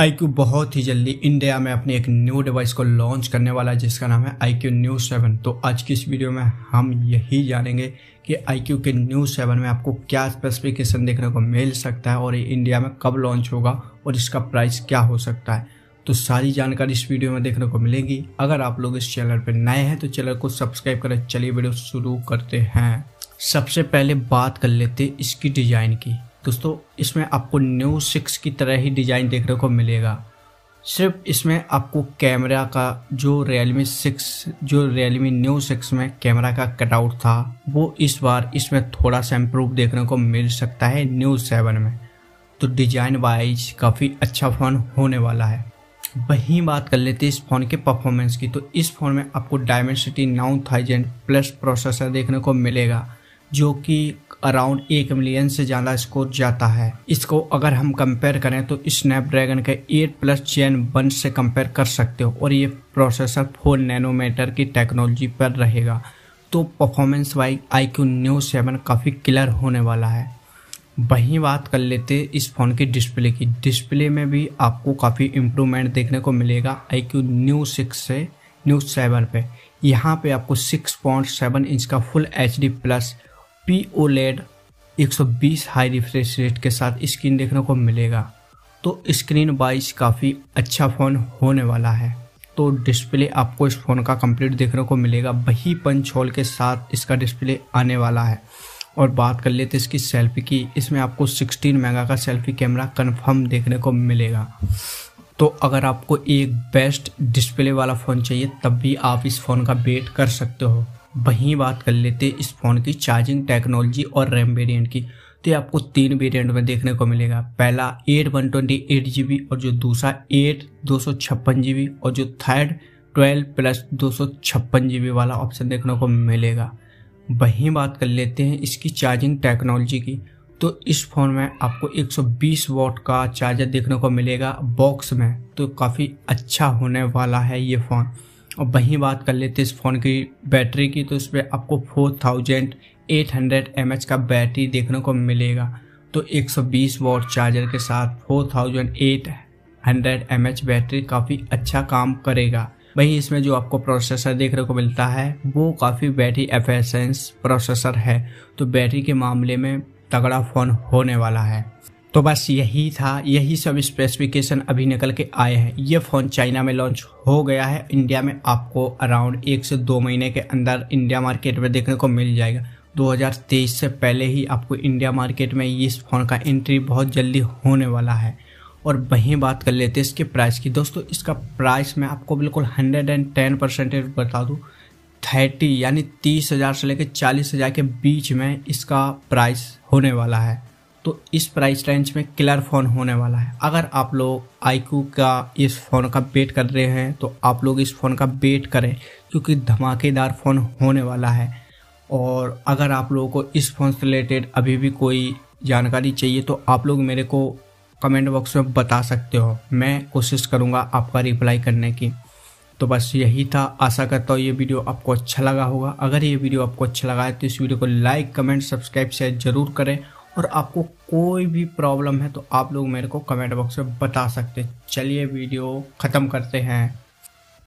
IQ बहुत ही जल्दी India में अपने एक न्यू डिवाइस को लॉन्च करने वाला है जिसका नाम है IQ न्यू सेवन तो आज की इस वीडियो में हम यही जानेंगे कि IQ के न्यू सेवन में आपको क्या स्पेसिफिकेशन देखने को मिल सकता है और ये इंडिया में कब लॉन्च होगा और इसका प्राइस क्या हो सकता है तो सारी जानकारी इस वीडियो में देखने को मिलेगी अगर आप लोग इस चैनल पर नए हैं तो चैनल को सब्सक्राइब करें चलिए वीडियो शुरू करते हैं सबसे पहले बात कर लेते इसकी डिज़ाइन की दोस्तों इसमें आपको न्यू सिक्स की तरह ही डिज़ाइन देखने को मिलेगा सिर्फ इसमें आपको कैमरा का जो रियलमी सिक्स जो रियलमी न्यू सिक्स में कैमरा का कटआउट था वो इस बार इसमें थोड़ा सा इम्प्रूव देखने को मिल सकता है न्यू सेवन में तो डिजाइन वाइज काफ़ी अच्छा फ़ोन होने वाला है वही बात कर लेते इस फ़ोन के परफॉर्मेंस की तो इस फ़ोन में आपको Dimensity nine thousand plus processor देखने को मिलेगा जो कि अराउंड एक मिलियन से ज़्यादा स्कोर जाता है इसको अगर हम कंपेयर करें तो स्नैपड्रैगन के एट प्लस चैन वन से कंपेयर कर सकते हो और ये प्रोसेसर फोर नैनोमीटर की टेक्नोलॉजी पर रहेगा तो performance wise iQOO neo seven काफ़ी क्लियर होने वाला है वहीं बात कर लेते इस फ़ोन की डिस्प्ले की डिस्प्ले में भी आपको काफ़ी इम्प्रूवमेंट देखने को मिलेगा आई क्यू न्यू सिक्स से न्यू सेवन पे यहाँ पे आपको सिक्स पॉइंट सेवन इंच का full H D plus P OLED e बीस हाई रिफ्रेश रेट के साथ स्क्रीन देखने को मिलेगा तो स्क्रीन वाइज काफ़ी अच्छा फ़ोन होने वाला है तो डिस्प्ले आपको इस फ़ोन का कंप्लीट देखने को मिलेगा वही पंच होल के साथ इसका डिस्प्ले आने वाला है और बात कर लेते इसकी सेल्फी की इसमें आपको 16 मेगा का सेल्फी कैमरा कंफर्म देखने को मिलेगा तो अगर आपको एक बेस्ट डिस्प्ले वाला फ़ोन चाहिए तब भी आप इस फ़ोन का वेट कर सकते हो वहीं बात कर लेते इस फ़ोन की चार्जिंग टेक्नोलॉजी और रैम वेरिएंट की तो ये आपको तीन वेरिएंट में देखने को मिलेगा पहला eight one twenty eight G B और जो दूसरा एट दो सौ छप्पन जी बी और जो थर्ड ट्वेल्व प्लस दो सौ छप्पन जी बी वाला ऑप्शन देखने को मिलेगा वहीं बात कर लेते हैं इसकी चार्जिंग टेक्नोलॉजी की तो इस फ़ोन में आपको 120 वॉट का चार्जर देखने को मिलेगा बॉक्स में तो काफ़ी अच्छा होने वाला है ये फ़ोन और वहीं बात कर लेते इस फ़ोन की बैटरी की तो इसमें आपको four thousand eight hundred M H का बैटरी देखने को मिलेगा तो एक सौ बीस वॉट चार्जर के साथ four thousand eight hundred M H battery काफ़ी अच्छा काम करेगा वहीं इसमें जो आपको प्रोसेसर देखने को मिलता है वो काफ़ी बैटरी एफेसेंस प्रोसेसर है तो बैटरी के मामले में तगड़ा फ़ोन होने वाला है तो बस यही था यही सब स्पेसिफिकेशन अभी निकल के आए हैं ये फ़ोन चाइना में लॉन्च हो गया है इंडिया में आपको अराउंड एक से दो महीने के अंदर इंडिया मार्केट में देखने को मिल जाएगा 2023 से पहले ही आपको इंडिया मार्केट में इस फ़ोन का एंट्री बहुत जल्दी होने वाला है और वहीं बात कर लेते हैं इसके प्राइस की दोस्तों इसका प्राइस मैं आपको बिल्कुल हंड्रेड एंड टेन परसेंटेज बता दूँ थर्टी यानी तीस हज़ार से लेकर चालीस हज़ार के बीच में इसका प्राइस होने वाला है तो इस प्राइस रेंज में क्लियर फ़ोन होने वाला है अगर आप लोग आईकू का इस फ़ोन का वेट कर रहे हैं तो आप लोग इस फ़ोन का वेट करें क्योंकि धमाकेदार फ़ोन होने वाला है और अगर आप लोगों को इस फ़ोन से रिलेटेड अभी भी कोई जानकारी चाहिए तो आप लोग मेरे को कमेंट बॉक्स में बता सकते हो मैं कोशिश करूँगा आपका रिप्लाई करने की तो बस यही था आशा करता हूँ ये वीडियो आपको अच्छा लगा होगा अगर ये वीडियो आपको अच्छा लगा है तो इस वीडियो को लाइक कमेंट सब्सक्राइब शेयर ज़रूर करें और आपको कोई भी प्रॉब्लम है तो आप लोग मेरे को कमेंट बॉक्स में बता सकते हैं चलिए वीडियो ख़त्म करते हैं